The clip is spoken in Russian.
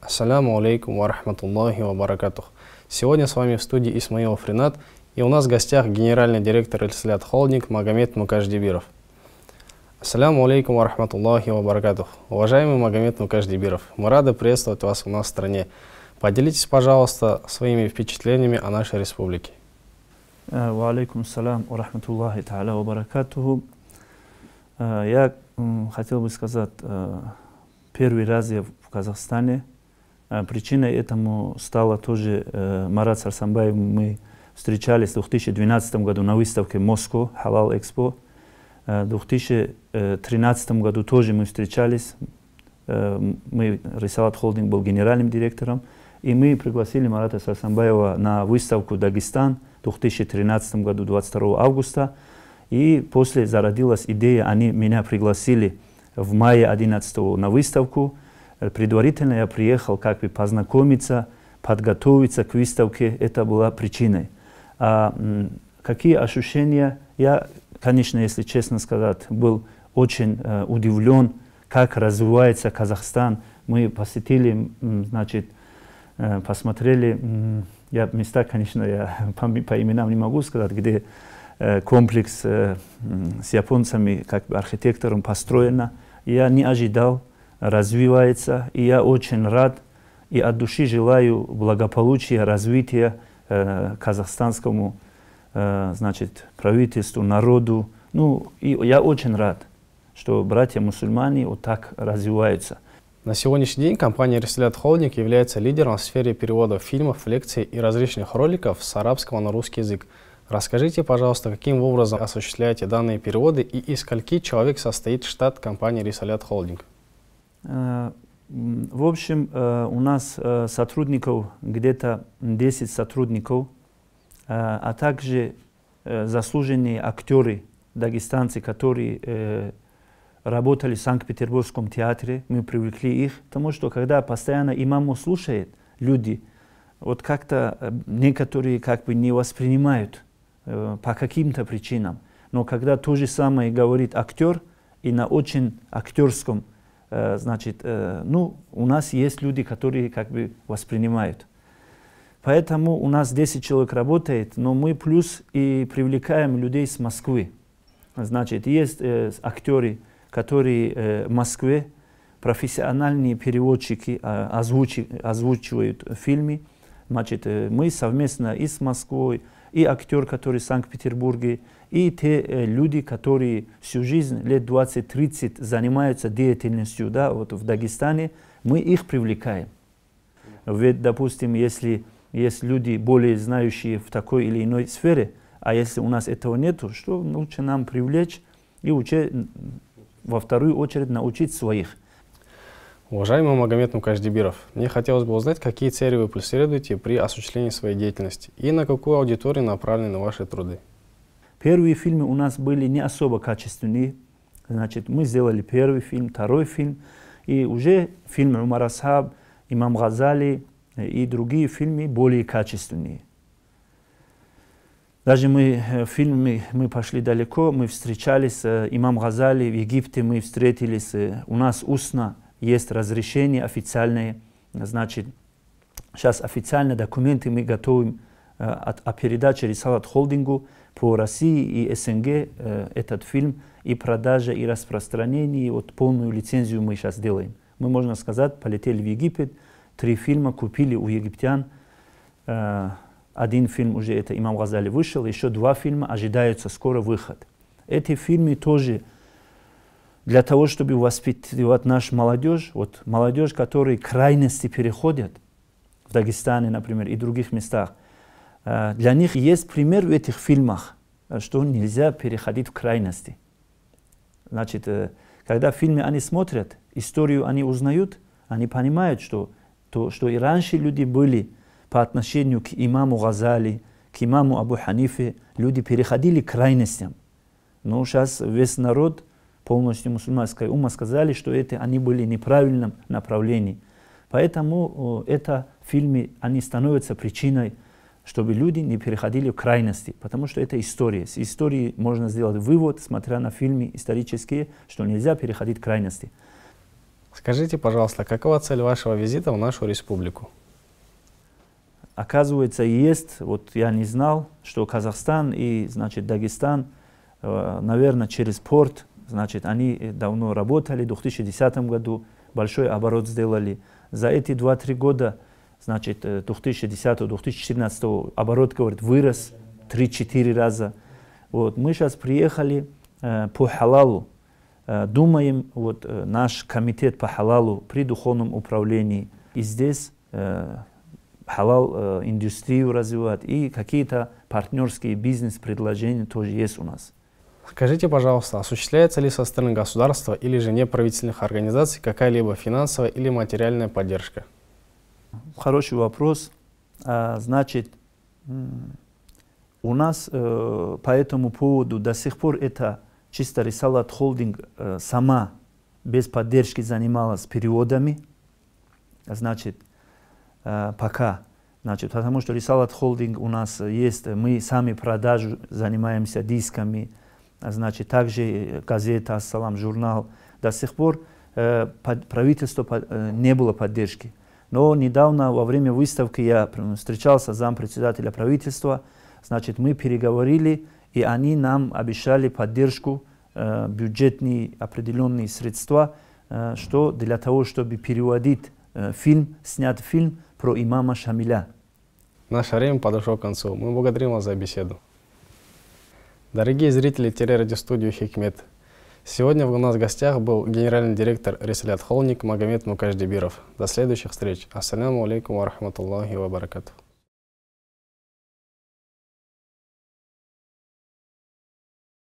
Ассаляму алейкум ва рахматуллахи ва баракатух. Сегодня с вами в студии Исмаил Фринат, и у нас в гостях генеральный директор Эльслят Холдинг Магомед Мукашдибиров. Ассаляму алейкум ва рахматуллахи ва баракатух. Уважаемый Магомед Мукашдибиров, мы рады приветствовать вас у нас в стране. Поделитесь, пожалуйста, своими впечатлениями о нашей республике. Э, ва алейкум салям ва рахматуллахи та'аля ва баракатуху. Э, я хотел бы сказать, э, первый раз я в Казахстане – а причиной этому стало тоже э, Марат Сарсамбаев. Мы встречались в 2012 году на выставке Москва Халал Экспо. Э, в 2013 году тоже мы встречались. Э, мы, Рисалат Холдинг был генеральным директором. И мы пригласили Марата Сарсамбаева на выставку «Дагестан» в 2013 году, 22 августа. И после зародилась идея, они меня пригласили в мае 2011 на выставку предварительно я приехал как бы познакомиться, подготовиться к выставке, это была причиной. А какие ощущения? Я, конечно, если честно сказать, был очень э, удивлен, как развивается Казахстан. Мы посетили, значит, э, посмотрели, я места, конечно, я по, по именам не могу сказать, где э, комплекс э, с японцами, как бы архитектором построено. Я не ожидал, развивается, и я очень рад и от души желаю благополучия, развития э, казахстанскому э, значит, правительству, народу. Ну, и я очень рад, что братья-мусульмане вот так развиваются. На сегодняшний день компания «Реслят Холдинг» является лидером в сфере перевода фильмов, лекций и различных роликов с арабского на русский язык. Расскажите, пожалуйста, каким образом осуществляете данные переводы и из скольки человек состоит штат компании «Рисалят Холдинг»? Э, в общем, э, у нас э, сотрудников где-то 10 сотрудников, а также заслуженные актеры дагестанцы, которые работали в Санкт-Петербургском театре, мы привлекли их, потому что когда постоянно имаму слушает люди, вот как-то некоторые как бы не воспринимают по каким-то причинам. Но когда то же самое говорит актер, и на очень актерском Э, значит, э, ну, у нас есть люди, которые как бы воспринимают. Поэтому у нас 10 человек работает, но мы плюс и привлекаем людей с Москвы. Значит, есть э, актеры, которые э, в Москве, профессиональные переводчики э, озвучи, озвучивают фильмы. Значит, э, мы совместно и с Москвой, и актер, который в Санкт-Петербурге, и те э, люди, которые всю жизнь, лет 20-30, занимаются деятельностью да, вот в Дагестане, мы их привлекаем. Ведь, допустим, если есть люди, более знающие в такой или иной сфере, а если у нас этого нет, что лучше нам привлечь и учить, во вторую очередь научить своих – Уважаемый Магомед Мукаждибиров, мне хотелось бы узнать, какие цели вы преследуете при осуществлении своей деятельности и на какую аудиторию направлены ваши труды? Первые фильмы у нас были не особо качественные. Значит, мы сделали первый фильм, второй фильм. И уже фильм Умар Асхаб, Имам Газали э, и другие фильмы более качественные. Даже мы в э, фильме мы пошли далеко, мы встречались с э, Имам Газали в Египте, мы встретились у нас устно – есть разрешение официальное, значит, сейчас официально документы мы готовим э, от, о передаче Рисалат холдингу по России и СНГ э, этот фильм и продажа, и распространение, и вот полную лицензию мы сейчас делаем. Мы, можно сказать, полетели в Египет, три фильма купили у египтян, э, один фильм уже это «Имам Газали» вышел, еще два фильма ожидаются скоро выход. Эти фильмы тоже для того, чтобы воспитывать наш молодежь, вот молодежь, которые крайности переходят в Дагестане, например, и других местах, э, для них есть пример в этих фильмах, э, что нельзя переходить в крайности. Значит, э, когда фильмы они смотрят, историю они узнают, они понимают, что, то, что и раньше люди были по отношению к имаму Газали, к имаму Абу Ханифе, люди переходили к крайностям. Но сейчас весь народ – полностью мусульманская ума сказали, что это они были в неправильном направлении. Поэтому это в фильме они становятся причиной, чтобы люди не переходили в крайности, потому что это история. С истории можно сделать вывод, смотря на фильмы исторические, что нельзя переходить в крайности. Скажите, пожалуйста, какова цель вашего визита в нашу республику? Оказывается, есть, вот я не знал, что Казахстан и, значит, Дагестан, э, наверное, через порт Значит, они э, давно работали, в 2010 году большой оборот сделали. За эти 2-3 года, значит, 2010-2014 э, оборот, говорит, вырос 3-4 раза. Вот, мы сейчас приехали э, по халалу, э, думаем, вот э, наш комитет по халалу при духовном управлении, и здесь э, халал э, индустрию развивать, и какие-то партнерские бизнес-предложения тоже есть у нас. Скажите, пожалуйста, осуществляется ли со стороны государства или же неправительственных организаций какая-либо финансовая или материальная поддержка? Хороший вопрос. А, значит, у нас э, по этому поводу до сих пор это чисто Рисалат Холдинг э, сама без поддержки занималась переводами. Значит, э, пока. Значит, потому что Рисалат Холдинг у нас есть, мы сами продажу занимаемся дисками, а значит, также э, газета «Ассалам», журнал. До сих пор э, правительство э, не было поддержки. Но недавно во время выставки я встречался с зампредседателя правительства, значит, мы переговорили, и они нам обещали поддержку, бюджетные определенные средства, что для того, чтобы переводить фильм, снять фильм про имама Шамиля. Наше время подошло к концу. Мы благодарим вас за беседу. Дорогие зрители телерадиостудии «Хикмет», сегодня у нас в гостях был генеральный директор Реселят Холник Магомед Мукаждебиров. До следующих встреч. Ассаляму алейкум ва рахматуллахи ва баракатуху.